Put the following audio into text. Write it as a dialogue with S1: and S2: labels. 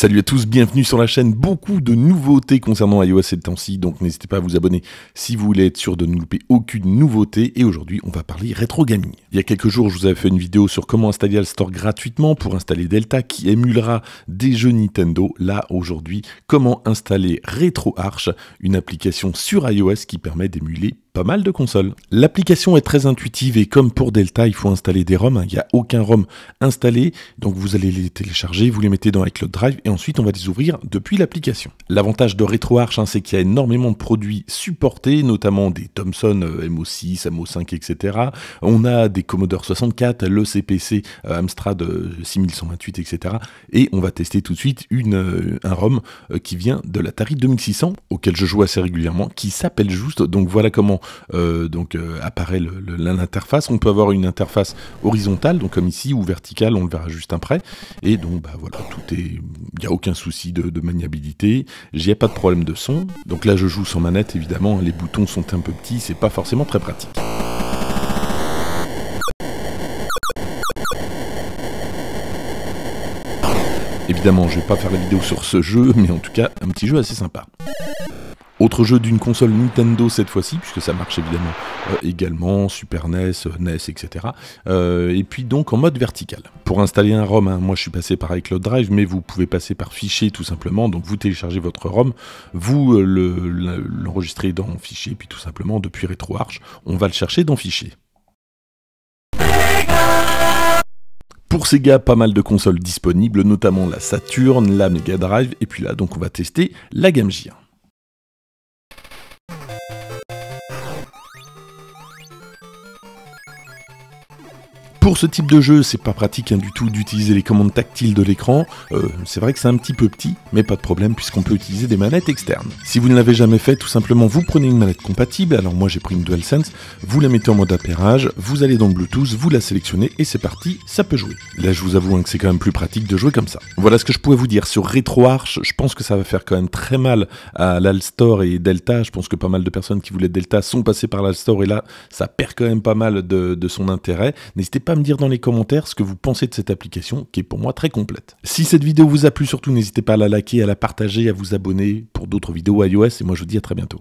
S1: Salut à tous, bienvenue sur la chaîne. Beaucoup de nouveautés concernant iOS et temps-ci, donc n'hésitez pas à vous abonner si vous voulez être sûr de ne louper aucune nouveauté. Et aujourd'hui, on va parler rétro gaming. Il y a quelques jours, je vous avais fait une vidéo sur comment installer le store gratuitement pour installer Delta qui émulera des jeux Nintendo. Là, aujourd'hui, comment installer RetroArch, une application sur iOS qui permet d'émuler pas mal de consoles. L'application est très intuitive et comme pour Delta, il faut installer des ROM. Il n'y a aucun ROM installé, donc vous allez les télécharger, vous les mettez dans iCloud Drive et ensuite on va les ouvrir depuis l'application. L'avantage de RetroArch, hein, c'est qu'il y a énormément de produits supportés, notamment des Thomson MO6, MO5, etc. On a des Commodore 64, le CPC euh, Amstrad 6128, euh, etc. Et on va tester tout de suite euh, un ROM qui vient de l'Atari 2600, auquel je joue assez régulièrement, qui s'appelle juste. Donc voilà comment euh, donc euh, apparaît l'interface. On peut avoir une interface horizontale, donc comme ici, ou verticale, on le verra juste après. Et donc bah voilà, tout est, il n'y a aucun souci de, de maniabilité. J'y ai pas de problème de son. Donc là, je joue sans manette, évidemment. Hein. Les boutons sont un peu petits, c'est pas forcément très pratique. Évidemment, je vais pas faire la vidéo sur ce jeu, mais en tout cas, un petit jeu assez sympa. Autre jeu d'une console Nintendo cette fois-ci, puisque ça marche évidemment euh, également, Super NES, euh, NES, etc. Euh, et puis donc en mode vertical. Pour installer un ROM, hein, moi je suis passé par iCloud Drive, mais vous pouvez passer par fichier tout simplement, donc vous téléchargez votre ROM, vous l'enregistrez dans fichier, puis tout simplement depuis RetroArch, on va le chercher dans fichier. Pour Sega, pas mal de consoles disponibles, notamment la Saturn, la Mega Drive, et puis là, donc on va tester la Game Gear. Pour ce type de jeu, c'est pas pratique hein, du tout d'utiliser les commandes tactiles de l'écran. Euh, c'est vrai que c'est un petit peu petit, mais pas de problème puisqu'on peut utiliser des manettes externes. Si vous ne l'avez jamais fait, tout simplement vous prenez une manette compatible. Alors moi j'ai pris une DualSense, vous la mettez en mode appairage, vous allez dans Bluetooth, vous la sélectionnez et c'est parti, ça peut jouer. Là je vous avoue hein, que c'est quand même plus pratique de jouer comme ça. Voilà ce que je pouvais vous dire sur RetroArch. Je pense que ça va faire quand même très mal à l'Alstore et Delta. Je pense que pas mal de personnes qui voulaient Delta sont passées par l'Alstore et là ça perd quand même pas mal de, son intérêt. N'hésitez pas à dire dans les commentaires ce que vous pensez de cette application qui est pour moi très complète. Si cette vidéo vous a plu, surtout n'hésitez pas à la liker, à la partager, à vous abonner pour d'autres vidéos iOS et moi je vous dis à très bientôt.